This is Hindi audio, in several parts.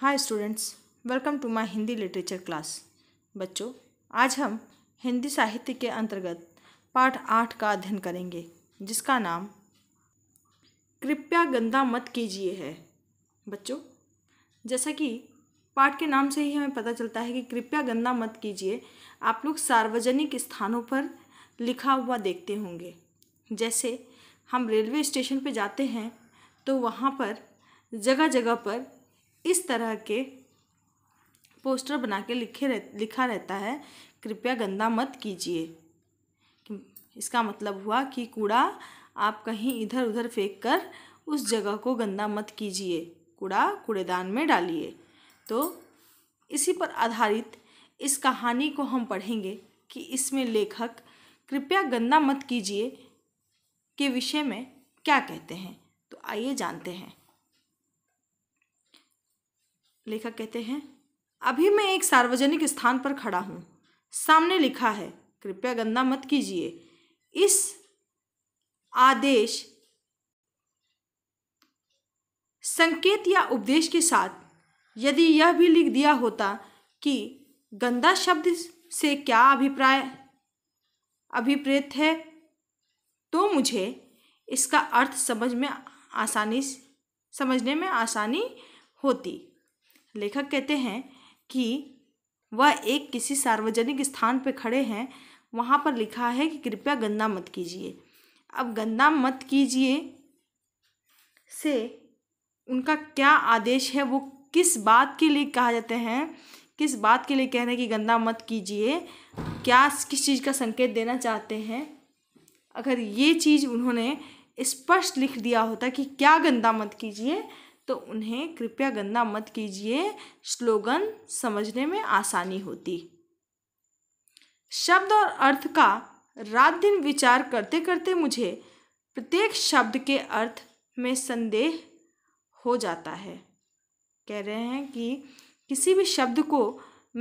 hi students welcome to my Hindi literature class बच्चों आज हम हिंदी साहित्य के अंतर्गत पाठ आठ का अध्ययन करेंगे जिसका नाम कृपया गंदा मत कीजिए है बच्चों जैसा कि पाठ के नाम से ही हमें पता चलता है कि कृपया गंदा मत कीजिए आप लोग सार्वजनिक स्थानों पर लिखा हुआ देखते होंगे जैसे हम रेलवे स्टेशन पर जाते हैं तो वहाँ पर जगह जगह पर इस तरह के पोस्टर बना के लिखे रह, लिखा रहता है कृपया गंदा मत कीजिए इसका मतलब हुआ कि कूड़ा आप कहीं इधर उधर फेंक कर उस जगह को गंदा मत कीजिए कूड़ा कूड़ेदान में डालिए तो इसी पर आधारित इस कहानी को हम पढ़ेंगे कि इसमें लेखक कृपया गंदा मत कीजिए के विषय में क्या कहते हैं तो आइए जानते हैं लेखक कहते हैं अभी मैं एक सार्वजनिक स्थान पर खड़ा हूँ सामने लिखा है कृपया गंदा मत कीजिए इस आदेश संकेत या उपदेश के साथ यदि यह भी लिख दिया होता कि गंदा शब्द से क्या अभिप्राय अभिप्रेत है तो मुझे इसका अर्थ समझ में आसानी समझने में आसानी होती लेखक कहते हैं कि वह एक किसी सार्वजनिक स्थान पर खड़े हैं वहाँ पर लिखा है कि कृपया गंदा मत कीजिए अब गंदा मत कीजिए से उनका क्या आदेश है वो किस बात के लिए कहा जाते हैं किस बात के लिए कह रहे हैं कि गंदा मत कीजिए क्या किस चीज़ का संकेत देना चाहते हैं अगर ये चीज़ उन्होंने स्पष्ट लिख दिया होता कि क्या गंदा मत कीजिए तो उन्हें कृपया गंदा मत कीजिए स्लोगन समझने में आसानी होती शब्द और अर्थ का रात दिन विचार करते करते मुझे प्रत्येक शब्द के अर्थ में संदेह हो जाता है कह रहे हैं कि किसी भी शब्द को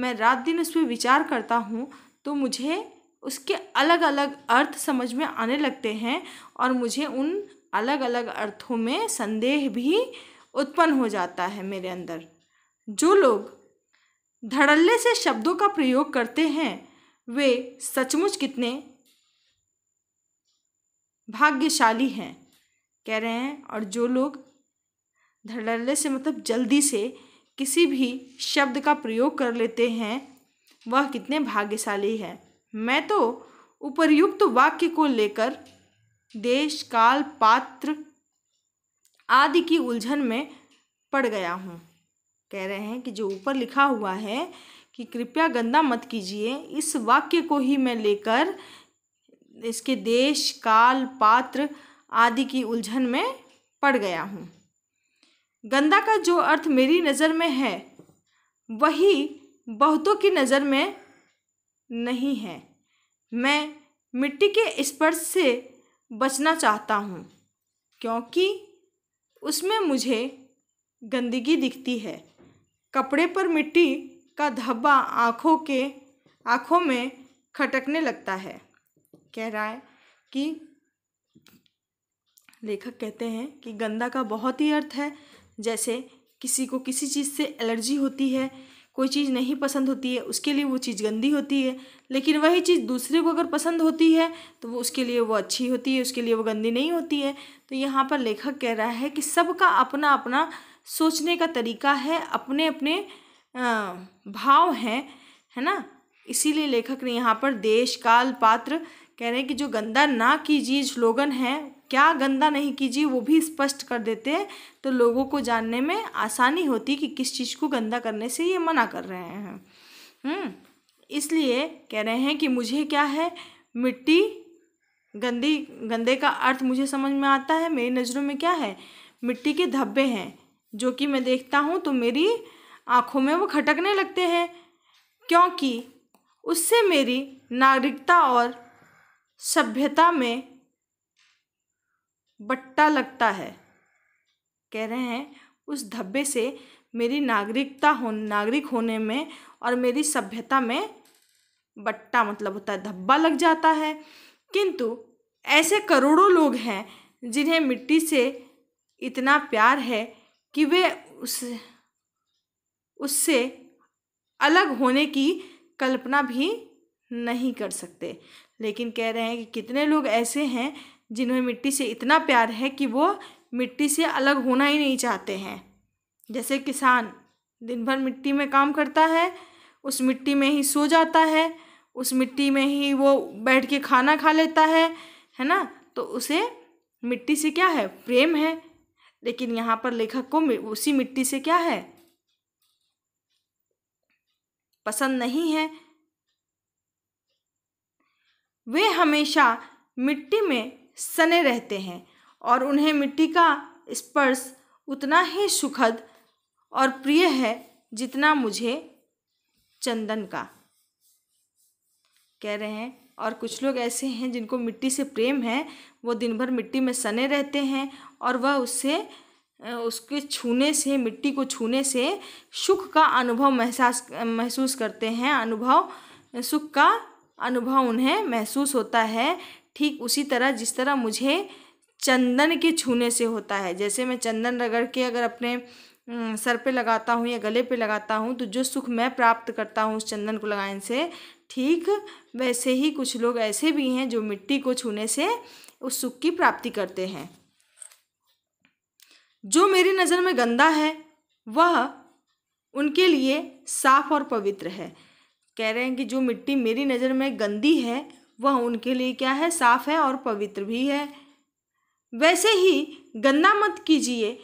मैं रात दिन उस पर विचार करता हूँ तो मुझे उसके अलग अलग अर्थ समझ में आने लगते हैं और मुझे उन अलग अलग अर्थों में संदेह भी उत्पन्न हो जाता है मेरे अंदर जो लोग धड़ल्ले से शब्दों का प्रयोग करते हैं वे सचमुच कितने भाग्यशाली हैं कह रहे हैं और जो लोग धड़ल्ले से मतलब जल्दी से किसी भी शब्द का प्रयोग कर लेते हैं वह कितने भाग्यशाली हैं मैं तो उपर्युक्त वाक्य को लेकर देश काल पात्र आदि की उलझन में पड़ गया हूँ कह रहे हैं कि जो ऊपर लिखा हुआ है कि कृपया गंदा मत कीजिए इस वाक्य को ही मैं लेकर इसके देश काल पात्र आदि की उलझन में पड़ गया हूँ गंदा का जो अर्थ मेरी नज़र में है वही बहुतों की नज़र में नहीं है मैं मिट्टी के स्पर्श से बचना चाहता हूँ क्योंकि उसमें मुझे गंदगी दिखती है कपड़े पर मिट्टी का धब्बा आँखों के आँखों में खटकने लगता है कह रहा है कि लेखक कहते हैं कि गंदा का बहुत ही अर्थ है जैसे किसी को किसी चीज़ से एलर्जी होती है कोई चीज़ नहीं पसंद होती है उसके लिए वो चीज़ गंदी होती है लेकिन वही चीज़ दूसरे को अगर पसंद होती है तो वो उसके लिए वो अच्छी होती है उसके लिए वो गंदी नहीं होती है तो यहाँ पर लेखक कह रहा है कि सबका अपना अपना सोचने का तरीका है अपने अपने भाव हैं है ना इसीलिए लेखक ने यहाँ पर देश काल पात्र कह रहे हैं कि जो गंदा ना कीजिए स्लोगन है क्या गंदा नहीं कीजिए वो भी स्पष्ट कर देते तो लोगों को जानने में आसानी होती कि किस चीज़ को गंदा करने से ये मना कर रहे हैं हम्म, इसलिए कह रहे हैं कि मुझे क्या है मिट्टी गंदी गंदे का अर्थ मुझे समझ में आता है मेरी नज़रों में क्या है मिट्टी के धब्बे हैं जो कि मैं देखता हूँ तो मेरी आँखों में वो खटकने लगते हैं क्योंकि उससे मेरी नागरिकता और सभ्यता में बट्टा लगता है कह रहे हैं उस धब्बे से मेरी नागरिकता हो नागरिक होने में और मेरी सभ्यता में बट्टा मतलब होता है धब्बा लग जाता है किंतु ऐसे करोड़ों लोग हैं जिन्हें मिट्टी से इतना प्यार है कि वे उस उससे अलग होने की कल्पना भी नहीं कर सकते लेकिन कह रहे हैं कि कितने लोग ऐसे हैं जिन्हें मिट्टी से इतना प्यार है कि वो मिट्टी से अलग होना ही नहीं चाहते हैं जैसे किसान दिन भर मिट्टी में काम करता है उस मिट्टी में ही सो जाता है उस मिट्टी में ही वो बैठ के खाना खा लेता है है ना तो उसे मिट्टी से क्या है प्रेम है लेकिन यहाँ पर लेखक को उसी मिट्टी से क्या है पसंद नहीं है वे हमेशा मिट्टी में सने रहते हैं और उन्हें मिट्टी का स्पर्श उतना ही सुखद और प्रिय है जितना मुझे चंदन का कह रहे हैं और कुछ लोग ऐसे हैं जिनको मिट्टी से प्रेम है वो दिन भर मिट्टी में सने रहते हैं और वह उससे उसके छूने से मिट्टी को छूने से सुख का अनुभव महसास महसूस करते हैं अनुभव सुख का अनुभव उन्हें महसूस होता है ठीक उसी तरह जिस तरह मुझे चंदन के छूने से होता है जैसे मैं चंदन रगड़ के अगर अपने सर पे लगाता हूँ या गले पे लगाता हूँ तो जो सुख मैं प्राप्त करता हूँ उस चंदन को लगाने से ठीक वैसे ही कुछ लोग ऐसे भी हैं जो मिट्टी को छूने से उस सुख की प्राप्ति करते हैं जो मेरी नज़र में गंदा है वह उनके लिए साफ और पवित्र है कह रहे हैं कि जो मिट्टी मेरी नज़र में गंदी है वह उनके लिए क्या है साफ है और पवित्र भी है वैसे ही गंदा मत कीजिए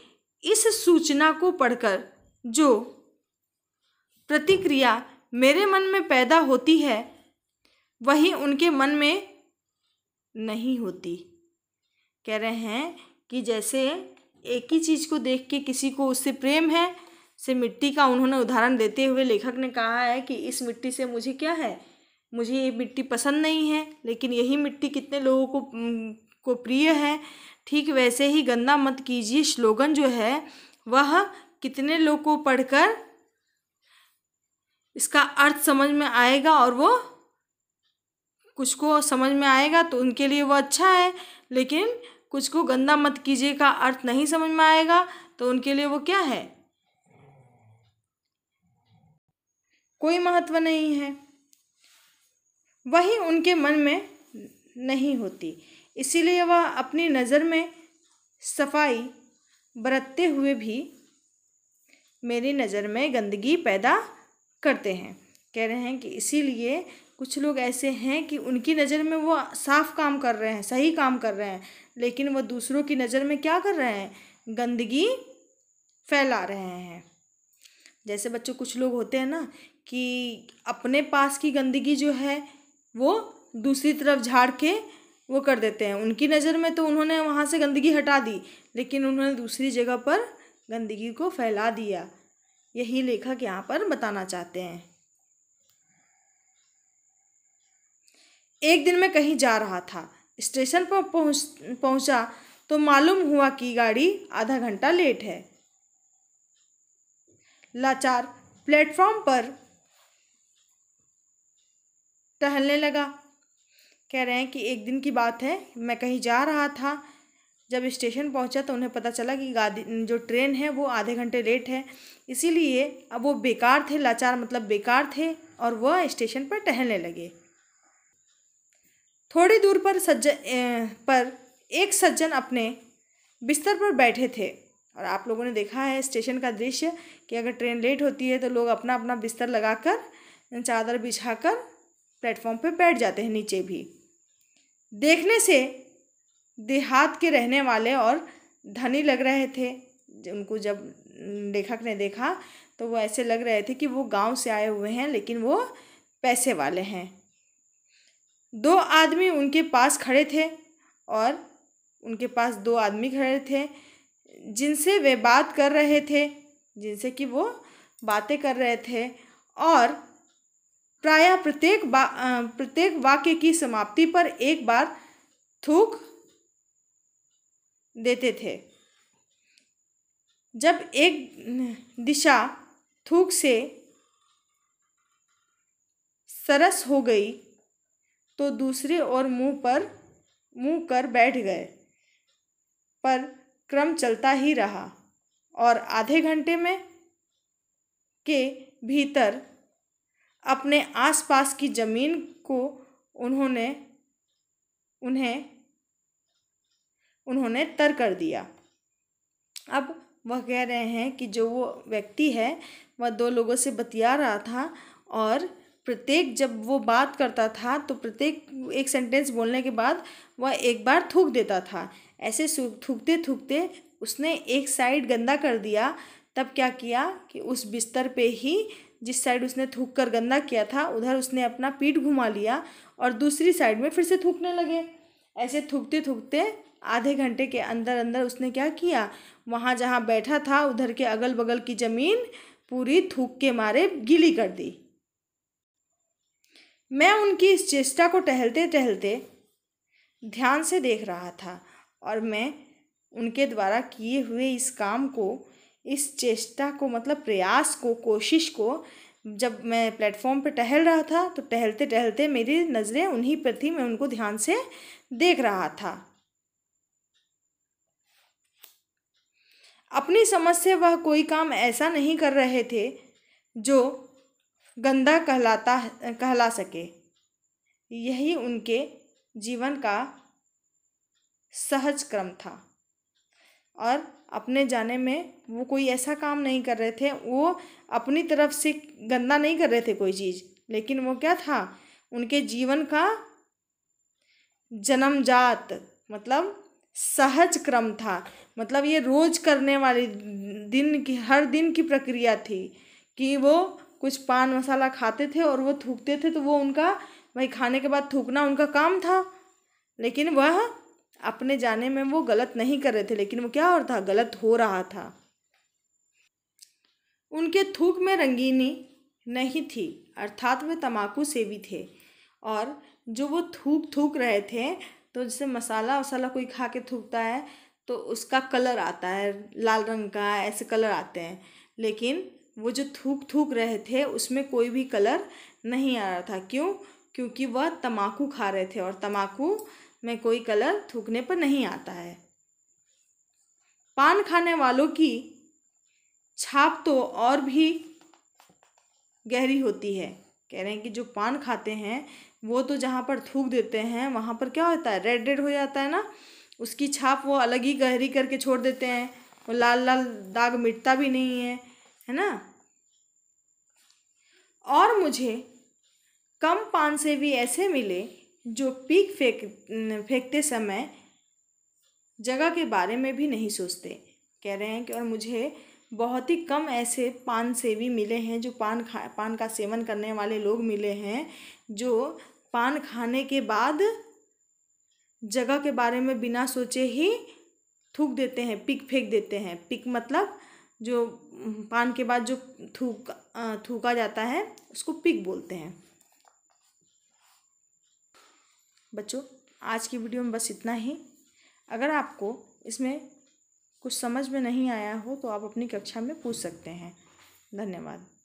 इस सूचना को पढ़कर जो प्रतिक्रिया मेरे मन में पैदा होती है वही उनके मन में नहीं होती कह रहे हैं कि जैसे एक ही चीज़ को देख के किसी को उससे प्रेम है से मिट्टी का उन्होंने उदाहरण देते हुए लेखक ने कहा है कि इस मिट्टी से मुझे क्या है मुझे ये मिट्टी पसंद नहीं है लेकिन यही मिट्टी कितने लोगों को को प्रिय है ठीक वैसे ही गंदा मत कीजिए स्लोगन जो है वह कितने लोग को पढ़कर इसका अर्थ समझ में आएगा और वो कुछ को समझ में आएगा तो उनके लिए वो अच्छा है लेकिन कुछ को गंदा मत कीजिए का अर्थ नहीं समझ में आएगा तो उनके लिए वो क्या है कोई महत्व नहीं है वही उनके मन में नहीं होती इसीलिए वह अपनी नज़र में सफाई बरतते हुए भी मेरी नज़र में गंदगी पैदा करते हैं कह रहे हैं कि इसीलिए कुछ लोग ऐसे हैं कि उनकी नज़र में वो साफ़ काम कर रहे हैं सही काम कर रहे हैं लेकिन वो दूसरों की नज़र में क्या कर रहे हैं गंदगी फैला रहे हैं जैसे बच्चों कुछ लोग होते हैं ना कि अपने पास की गंदगी जो है वो दूसरी तरफ झाड़ के वो कर देते हैं उनकी नज़र में तो उन्होंने वहाँ से गंदगी हटा दी लेकिन उन्होंने दूसरी जगह पर गंदगी को फैला दिया यही लेखक यहाँ पर बताना चाहते हैं एक दिन मैं कहीं जा रहा था स्टेशन पर पहुँच पहुँचा तो मालूम हुआ कि गाड़ी आधा घंटा लेट है लाचार प्लेटफॉर्म पर टहलने लगा कह रहे हैं कि एक दिन की बात है मैं कहीं जा रहा था जब स्टेशन पहुंचा तो उन्हें पता चला कि गादी जो ट्रेन है वो आधे घंटे लेट है इसीलिए अब वो बेकार थे लाचार मतलब बेकार थे और वह स्टेशन पर टहलने लगे थोड़ी दूर पर सज्जन पर एक सज्जन अपने बिस्तर पर बैठे थे और आप लोगों ने देखा है स्टेशन का दृश्य कि अगर ट्रेन लेट होती है तो लोग अपना अपना बिस्तर लगाकर चादर बिछाकर प्लेटफॉर्म पे बैठ जाते हैं नीचे भी देखने से देहात के रहने वाले और धनी लग रहे थे उनको जब लेखक ने देखा तो वो ऐसे लग रहे थे कि वो गांव से आए हुए हैं लेकिन वो पैसे वाले हैं दो आदमी उनके पास खड़े थे और उनके पास दो आदमी खड़े थे जिनसे वे बात कर रहे थे जिनसे कि वो बातें कर रहे थे और प्रायः प्रत्येक बा प्रत्येक वाक्य की समाप्ति पर एक बार थूक देते थे जब एक दिशा थूक से सरस हो गई तो दूसरे और मुंह पर मुंह कर बैठ गए पर क्रम चलता ही रहा और आधे घंटे में के भीतर अपने आसपास की ज़मीन को उन्होंने उन्हें उन्होंने तर कर दिया अब वह कह रहे हैं कि जो वो व्यक्ति है वह दो लोगों से बतिया रहा था और प्रत्येक जब वो बात करता था तो प्रत्येक एक सेंटेंस बोलने के बाद वह एक बार थूक देता था ऐसे थूकते थूकते उसने एक साइड गंदा कर दिया तब क्या किया कि उस बिस्तर पे ही जिस साइड उसने थूक कर गंदा किया था उधर उसने अपना पीठ घुमा लिया और दूसरी साइड में फिर से थूकने लगे ऐसे थूकते थूकते आधे घंटे के अंदर अंदर उसने क्या किया वहाँ जहाँ बैठा था उधर के अगल बगल की ज़मीन पूरी थूक के मारे गीली कर दी मैं उनकी इस चेष्टा को टहलते टहलते ध्यान से देख रहा था और मैं उनके द्वारा किए हुए इस काम को इस चेष्टा को मतलब प्रयास को कोशिश को जब मैं प्लेटफॉर्म पर टहल रहा था तो टहलते टहलते मेरी नज़रें उन्हीं पर थी मैं उनको ध्यान से देख रहा था अपनी समझ से वह कोई काम ऐसा नहीं कर रहे थे जो गंदा कहलाता कहला सके यही उनके जीवन का सहज क्रम था और अपने जाने में वो कोई ऐसा काम नहीं कर रहे थे वो अपनी तरफ से गंदा नहीं कर रहे थे कोई चीज़ लेकिन वो क्या था उनके जीवन का जन्मजात मतलब सहज क्रम था मतलब ये रोज करने वाली दिन की हर दिन की प्रक्रिया थी कि वो कुछ पान मसाला खाते थे और वो थूकते थे तो वो उनका भाई खाने के बाद थूकना उनका काम था लेकिन वह अपने जाने में वो गलत नहीं कर रहे थे लेकिन वो क्या और था गलत हो रहा था उनके थूक में रंगीनी नहीं थी अर्थात वे तम्बाकू सेवी थे और जो वो थूक थूक रहे थे तो जैसे मसाला वसाला कोई खा के थूकता है तो उसका कलर आता है लाल रंग का ऐसे कलर आते हैं लेकिन वो जो थूक थूक रहे थे उसमें कोई भी कलर नहीं आ रहा था क्यों क्योंकि वह तम्बाकू खा रहे थे और तम्बाकू में कोई कलर थूकने पर नहीं आता है पान खाने वालों की छाप तो और भी गहरी होती है कह रहे हैं कि जो पान खाते हैं वो तो जहाँ पर थूक देते हैं वहाँ पर क्या होता है रेड रेड हो जाता है ना उसकी छाप वो अलग ही गहरी करके छोड़ देते हैं वो लाल लाल दाग मिटता भी नहीं है है ना और मुझे कम पान से भी ऐसे मिले जो पिक फेंक फेंकते समय जगह के बारे में भी नहीं सोचते कह रहे हैं कि और मुझे बहुत ही कम ऐसे पान सेवी मिले हैं जो पान खा पान का सेवन करने वाले लोग मिले हैं जो पान खाने के बाद जगह के बारे में बिना सोचे ही थूक देते हैं पिक फेंक देते हैं पिक मतलब जो पान के बाद जो थूक थूका जाता है उसको पिक बोलते हैं बच्चों आज की वीडियो में बस इतना ही अगर आपको इसमें कुछ समझ में नहीं आया हो तो आप अपनी कक्षा में पूछ सकते हैं धन्यवाद